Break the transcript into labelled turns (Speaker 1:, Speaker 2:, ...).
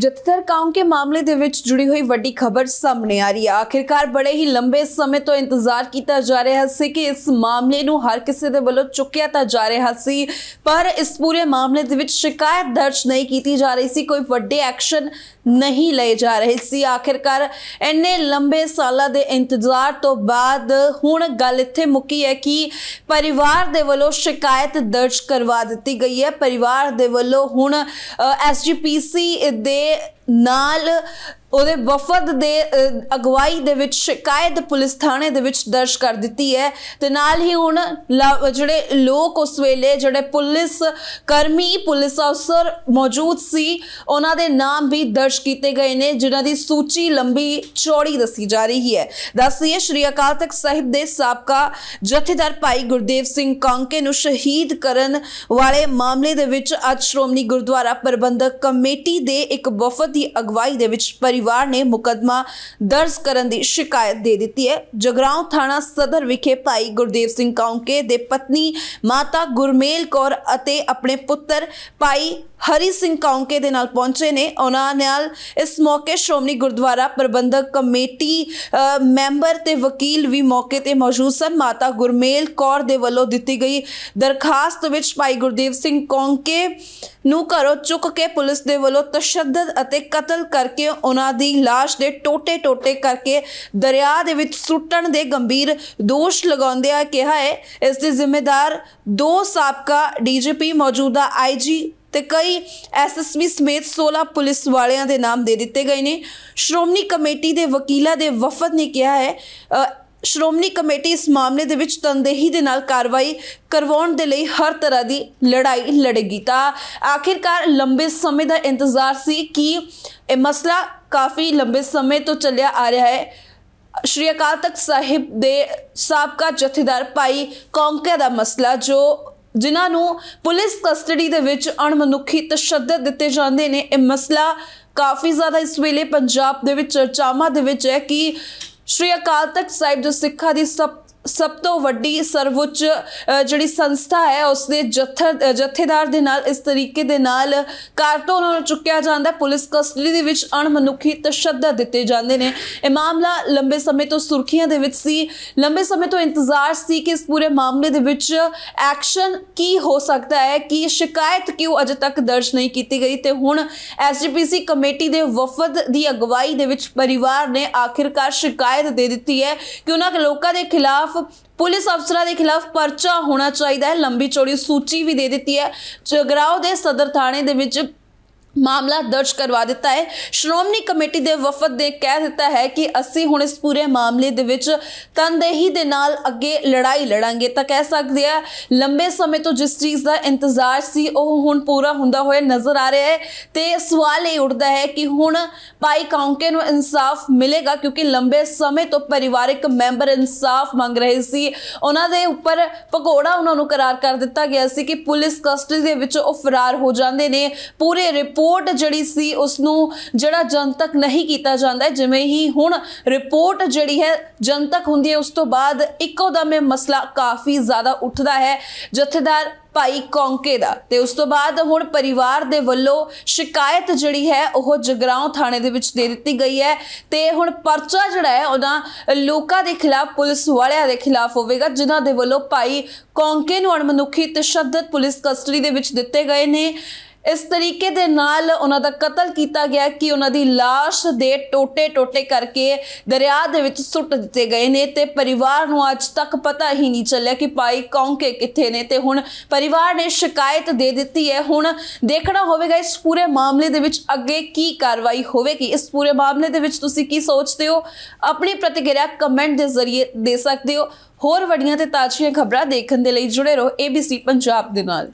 Speaker 1: ਜਥੇਦਾਰ ਕਾਉਂ ਕੇ ਮਾਮਲੇ ਦੇ ਵਿੱਚ ਜੁੜੀ ਹੋਈ ਵੱਡੀ ਖਬਰ ਸਾਹਮਣੇ ਆ ਰਹੀ ਹੈ ਆਖਿਰਕਾਰ ਬੜੇ ਹੀ ਲੰਬੇ ਸਮੇਂ ਤੋਂ ਇੰਤਜ਼ਾਰ ਕੀਤਾ ਜਾ ਰਿਹਾ ਸੀ ਕਿ ਇਸ ਮਾਮਲੇ ਨੂੰ ਹਰ ਕਿਸੇ ਦੇ ਵੱਲੋਂ ਚੁੱਕਿਆ ਤਾਂ ਜਾ ਰਿਹਾ ਸੀ ਪਰ ਇਸ ਪੂਰੇ ਮਾਮਲੇ ਦੇ ਵਿੱਚ ਸ਼ਿਕਾਇਤ ਦਰਜ ਨਹੀਂ ਕੀਤੀ ਜਾ ਰਹੀ ਸੀ ਕੋਈ ਵੱਡੇ ਐਕਸ਼ਨ ਨਹੀਂ ਲਏ ਜਾ ਰਹੇ ਸੀ ਆਖਿਰਕਾਰ ਇੰਨੇ ਲੰਬੇ ਸਾਲਾਂ ਦੇ ਇੰਤਜ਼ਾਰ ਤੋਂ ਬਾਅਦ ਹੁਣ ਗੱਲ ਇੱਥੇ ਮੁੱਕੀ ਹੈ ਕਿ ਪਰਿਵਾਰ ਦੇ ਵੱਲੋਂ ਸ਼ਿਕਾਇਤ ਦਰਜ ਕਰਵਾ ਦਿੱਤੀ ਗਈ ਹੈ ਪਰਿਵਾਰ ਦੇ ਵੱਲੋਂ ਹੁਣ ਐਸਜੀਪੀਸੀ ਦੇ ਨਾਲ ਉਹਦੇ ਵਫਦ ਦੇ ਅਗਵਾਈ ਦੇ ਵਿੱਚ ਸ਼ਿਕਾਇਤ ਪੁਲਿਸ ਥਾਣੇ ਦੇ ਵਿੱਚ ਦਰਜ ਕਰ ਦਿੱਤੀ ਹੈ ਤੇ ਨਾਲ ਹੀ ਹੁਣ ਜਿਹੜੇ ਲੋਕ ਉਸ ਵੇਲੇ ਜਿਹੜੇ ਪੁਲਿਸ ਕਰਮੀ ਪੁਲਿਸ ਅਫਸਰ ਮੌਜੂਦ ਸੀ ਉਹਨਾਂ ਦੇ ਨਾਮ ਵੀ ਦਰਜ ਕੀਤੇ ਗਏ ਨੇ ਜਿਨ੍ਹਾਂ ਦੀ ਸੂਚੀ ਲੰਬੀ ਚੌੜੀ ਦੱਸੀ ਜਾ ਰਹੀ ਹੈ ਦੱਸੀਏ ਸ਼੍ਰੀ ਅਕਾਲ ਤਖਤ ਸਾਹਿਬ ਦੇ ਸਾਬਕਾ ਜਥੇਦਾਰ ਭਾਈ ਗੁਰਦੇਵ ਸਿੰਘ ਕਾਂਕੇ ਨੂੰ ਸ਼ਹੀਦ ਕਰਨ ਵਾਲੇ ਮਾਮਲੇ ਦੇ ਵਿੱਚ ਅੱਜ ਸ਼੍ਰੋਮਣੀ ਗੁਰਦੁਆਰਾ ਪ੍ਰਬੰਧਕ ਕਮੇਟੀ ਦੇ ਇੱਕ ਵਫਦ ਦੀ ਅਗਵਾਈ ਦੇ ਵਿੱਚ ਪਰਿਵਾਰ ਨੇ ਮੁਕਦਮਾ ਦਰਜ ਕਰਨ ਦੀ ਸ਼ਿਕਾਇਤ ਦੇ ਦਿੱਤੀ ਹੈ ਜਗਰਾਉਂ ਥਾਣਾ ਸਦਰ ਵਿਖੇ ਭਾਈ ਗੁਰਦੇਵ ਸਿੰਘ ਕੌਂਕੇ ਦੇ ਪਤਨੀ ਮਾਤਾ ਗੁਰਮੇਲ ਕੌਰ ਅਤੇ ਆਪਣੇ ਪੁੱਤਰ ਭਾਈ ਹਰੀ ਸਿੰਘ ਕੌਂਕੇ ਦੇ ਨਾਲ ਪਹੁੰਚੇ ਨੇ ਉਹਨਾਂ ਨਾਲ ਇਸ ਮੌਕੇ ਸ਼੍ਰੋਮਣੀ ਗੁਰਦੁਆਰਾ ਪ੍ਰਬੰਧਕ ਕਮੇਟੀ ਮੈਂਬਰ ਤੇ ਵਕੀਲ ਵੀ ਮੌਕੇ ਤੇ ਮੌਜੂਦ ਸਨ ਮਾਤਾ ਗੁਰਮੇਲ ਕੌਰ ਦੇ ਵੱਲੋਂ ਦਿੱਤੀ ਗਈ ਦਰਖਾਸਤ ਵਿੱਚ ਭਾਈ ਗੁਰਦੇਵ ਸਿੰਘ ਕੌਂਕੇ ਨੂੰ ਘਰੋਂ ਚੁੱਕ ਕੇ ਪੁਲਿਸ ਦੇ ਵੱਲੋਂ ਤਸ਼ੱਦਦ ਅਤੇ ਕਤਲ ਕਰਕੇ ਉਹਨਾਂ ਦੀ লাশ ਦੇ ਟੋਟੇ-ਟੋਟੇ ਕਰਕੇ ਦਰਿਆ ਦੇ ਵਿੱਚ ਸੁੱਟਣ ਦੇ ਗੰਭੀਰ ਦੋਸ਼ ਲਗਾਉਂਦਿਆਂ ਕਿਹਾ ਹੈ ਇਸ ਦੇ ਜ਼ਿੰਮੇਦਾਰ ਦੋ ਸਾਬਕਾ ਡੀਜੀਪੀ ਮੌਜੂਦਾ ਆਈਜੀ ਤੇ ਕਈ ਐਸਐਸਪੀ ਸਮੇਤ 16 ਪੁਲਿਸ ਵਾਲਿਆਂ ਦੇ ਨਾਮ ਦੇ ਦਿੱਤੇ ਗਏ ਨੇ ਸ਼੍ਰੋਮਣੀ ਕਮੇਟੀ ਦੇ ਵਕੀਲਾਂ ਦੇ ਵਫਦ ਨੇ ਕਿਹਾ ਹੈ ਸ਼੍ਰੋਮਣੀ ਕਮੇਟੀ ਇਸ ਮਾਮਲੇ ਦੇ ਵਿੱਚ ਤੰਦੇਹੀ ਦੇ ਨਾਲ ਕਾਰਵਾਈ ਕਰਵਾਉਣ ਦੇ ਲਈ ਹਰ ਤਰ੍ਹਾਂ ਦੀ ਲੜਾਈ ਲੜੇਗੀ ਤਾਂ ਆਖਿਰਕਾਰ ਲੰਬੇ ਸਮੇਂ ਦਾ ਇੰਤਜ਼ਾਰ ਸੀ ਕਿ ਇਹ ਮਸਲਾ ਕਾਫੀ ਲੰਬੇ ਸਮੇਂ ਤੋਂ ਚੱਲਿਆ ਆ ਰਿਹਾ ਹੈ ਸ਼੍ਰੀ ਅਕਾਲ ਤਖਤ ਸਾਹਿਬ ਦੇ ਸਾਬਕਾ ਜਥੇਦਾਰ ਭਾਈ ਕੌਂਕੇ ਦਾ ਮਸਲਾ ਜੋ ਜਿਨ੍ਹਾਂ ਨੂੰ ਪੁਲਿਸ ਕਸਟਡੀ ਦੇ ਵਿੱਚ ਅਣਮਨੁੱਖੀ ਤਸ਼ੱਦਦ ਦਿੱਤੇ ਜਾਂਦੇ ਨੇ ਇਹ ਮਸਲਾ ਕਾਫੀ ਜ਼ਿਆਦਾ ਇਸ ਵੇਲੇ ਪੰਜਾਬ ਦੇ ਵਿੱਚ ਚਰਚਾਵਾਂ ਦੇ ਵਿੱਚ ਹੈ ਕਿ ਸ਼੍ਰੀ ਅਕਾਲ ਤਖਤ ਸਾਹਿਬ ਜੋ ਸਿੱਖਾਂ ਦੀ ਸਭ ਸਭ ਤੋਂ ਵੱਡੀ ਸਰਵਉੱਚ ਜਿਹੜੀ ਸੰਸਥਾ ਹੈ ਉਸ ਦੇ ਜਥੇਦਾਰ ਦੇ ਨਾਲ ਇਸ ਤਰੀਕੇ ਦੇ ਨਾਲ ਕਾਰਤੋਂ ਨੂੰ ਚੁੱਕਿਆ ਜਾਂਦਾ ਪੁਲਿਸ ਕਸਟਡੀ ਦੇ ਵਿੱਚ ਅਣਮਨੁੱਖੀ ਤਸ਼ੱਦਦ ਦਿੱਤੇ ਜਾਂਦੇ ਨੇ ਇਹ ਮਾਮਲਾ ਲੰਬੇ ਸਮੇਂ ਤੋਂ ਸੁਰਖੀਆਂ ਦੇ ਵਿੱਚ ਸੀ ਲੰਬੇ ਸਮੇਂ ਤੋਂ ਇੰਤਜ਼ਾਰ ਸੀ ਕਿ ਇਸ ਪੂਰੇ ਮਾਮਲੇ ਦੇ ਵਿੱਚ ਐਕਸ਼ਨ ਕੀ ਹੋ ਸਕਦਾ ਹੈ ਕਿ ਸ਼ਿਕਾਇਤ ਕਿਉਂ ਅਜੇ ਤੱਕ ਦਰਜ ਨਹੀਂ ਕੀਤੀ ਗਈ ਤੇ ਹੁਣ ਐਸਜੀਪੀਸੀ ਕਮੇਟੀ ਦੇ ਵਫਦ ਦੀ ਅਗਵਾਈ ਦੇ ਵਿੱਚ ਪਰਿਵਾਰ ਨੇ ਆਖਿਰਕਾਰ ਸ਼ਿਕਾਇਤ ਦੇ ਦਿੱਤੀ ਹੈ ਕਿ ਉਹਨਾਂ ਦੇ ਲੋਕਾਂ ਦੇ ਖਿਲਾਫ ਖਿਲਾਫ ਪੁਲਿਸ ਅਫਸਰਾਂ ਦੇ ਖਿਲਾਫ ਪਰਚਾ ਹੋਣਾ ਚਾਹੀਦਾ ਹੈ ਲੰਬੀ ਚੌੜੀ ਸੂਚੀ ਵੀ ਦੇ ਦਿੱਤੀ ਹੈ ਜਗਰਾਓ ਦੇ ਸਦਰ ਥਾਣੇ ਦੇ ਵਿੱਚ ਮਾਮਲਾ ਦਰਜ ਕਰਵਾ ਦਿੱਤਾ ਹੈ ਸ਼੍ਰੋਮਣੀ ਕਮੇਟੀ ਦੇ ਵਫਦ ਨੇ ਕਹਿ ਦਿੱਤਾ ਹੈ ਕਿ ਅਸੀਂ ਹੁਣ ਇਸ ਪੂਰੇ ਮਾਮਲੇ ਦੇ ਵਿੱਚ ਤਨਦੇਹੀ ਦੇ ਨਾਲ ਅੱਗੇ ਲੜਾਈ ਲੜਾਂਗੇ ਤਾਂ ਕਹਿ ਸਕਦੇ ਆ ਲੰਬੇ ਸਮੇਂ ਤੋਂ ਜਿਸ ਚੀਜ਼ ਦਾ ਇੰਤਜ਼ਾਰ ਸੀ ਉਹ ਹੁਣ ਪੂਰਾ ਹੁੰਦਾ ਹੋਇਆ ਨਜ਼ਰ ਆ ਰਿਹਾ ਹੈ ਤੇ ਸਵਾਲ ਇਹ ਉੱਠਦਾ ਹੈ ਕਿ ਹੁਣ ਪਾਈ ਕਾਉਂਕੇ ਨੂੰ ਇਨਸਾਫ ਮਿਲੇਗਾ ਕਿਉਂਕਿ ਲੰਬੇ ਸਮੇਂ ਤੋਂ ਪਰਿਵਾਰਕ ਮੈਂਬਰ ਇਨਸਾਫ ਮੰਗ ਰਹੇ ਸੀ ਉਹਨਾਂ ਦੇ ਉੱਪਰ ਭਗੋੜਾ ਉਹਨਾਂ ਨੂੰ ਕਰਾਰ ਕਰ ਦਿੱਤਾ ਗਿਆ ਸੀ ਕਿ ਪੁਲਿਸ ਕਸਟਡੀ ਦੇ ਵਿੱਚ ਉਹ ਫਰਾਰ ਹੋ ਜਾਂਦੇ ਨੇ ਪੂਰੇ ਰਿਪੋਰਟ ਜਿਹੜੀ ਸੀ ਉਸ ਨੂੰ ਜਿਹੜਾ ਜਨਤਕ ਨਹੀਂ ਕੀਤਾ ਜਾਂਦਾ ਜਿਵੇਂ ਹੀ ਹੁਣ ਰਿਪੋਰਟ ਜਿਹੜੀ ਹੈ ਜਨਤਕ ਹੁੰਦੀ ਹੈ ਉਸ ਤੋਂ ਬਾਅਦ ਇੱਕੋ ਦਮ ਇਹ ਮਸਲਾ ਕਾਫੀ ਜ਼ਿਆਦਾ ਉੱਠਦਾ ਹੈ ਜਥੇਦਾਰ ਭਾਈ ਕੌਂਕੇ ਦਾ ਤੇ ਉਸ ਤੋਂ ਬਾਅਦ ਹੁਣ ਪਰਿਵਾਰ ਦੇ ਵੱਲੋਂ ਸ਼ਿਕਾਇਤ ਜਿਹੜੀ ਹੈ ਉਹ ਜਗਰਾਉਂ ਥਾਣੇ ਦੇ ਵਿੱਚ ਦੇ ਦਿੱਤੀ ਗਈ ਹੈ ਤੇ ਹੁਣ ਪਰਚਾ ਜਿਹੜਾ ਹੈ ਉਹਨਾਂ ਲੋਕਾਂ ਦੇ ਖਿਲਾਫ ਪੁਲਿਸ ਵਾਲਿਆਂ ਦੇ ਖਿਲਾਫ ਹੋਵੇਗਾ ਜਿਨ੍ਹਾਂ ਦੇ ਵੱਲੋਂ ਭਾਈ ਕੌਂਕੇ ਨੂੰ ਅਣਮਨੁੱਖੀ ਤਸ਼ੱਦਦ ਪੁਲਿਸ ਕਸਟਡੀ ਦੇ ਵਿੱਚ ਦਿੱਤੇ ਗਏ ਨੇ ਇਸ ਤਰੀਕੇ ਦੇ ਨਾਲ ਉਹਨਾਂ ਦਾ ਕਤਲ ਕੀਤਾ ਗਿਆ ਕਿ ਉਹਨਾਂ ਦੀ লাশ ਦੇ ਟੋਟੇ-ਟੋਟੇ ਕਰਕੇ ਦਰਿਆ ਦੇ ਵਿੱਚ ਸੁੱਟ ਦਿੱਤੇ ਗਏ ਨੇ ਤੇ ਪਰਿਵਾਰ ਨੂੰ ਅੱਜ ਤੱਕ ਪਤਾ ਹੀ ਨਹੀਂ ਚੱਲਿਆ ਕਿ ਪਾਈ ਕੌਂਕੇ ਕਿੱਥੇ ਨੇ ਤੇ ਹੁਣ ਪਰਿਵਾਰ ਨੇ ਸ਼ਿਕਾਇਤ ਦੇ ਦਿੱਤੀ ਹੈ ਹੁਣ ਦੇਖਣਾ ਹੋਵੇਗਾ ਇਸ ਪੂਰੇ ਮਾਮਲੇ ਦੇ ਵਿੱਚ ਅੱਗੇ ਕੀ ਕਾਰਵਾਈ ਹੋਵੇਗੀ ਇਸ ਪੂਰੇ ਮਾਮਲੇ ਦੇ ਵਿੱਚ ਤੁਸੀਂ ਕੀ ਸੋਚਦੇ ਹੋ ਆਪਣੀ ਪ੍ਰਤੀਕਿਰਿਆ ਕਮੈਂਟ ਦੇ ਜ਼ਰੀਏ ਦੇ ਸਕਦੇ ਹੋ ਹੋਰ ਵੱਡੀਆਂ ਤੇ ਤਾਜ਼ੀਆਂ ਖਬਰਾਂ ਦੇਖਣ ਦੇ ਲਈ ਜੁੜੇ ਰਹੋ ABC ਪੰਜਾਬ ਦੇ ਨਾਲ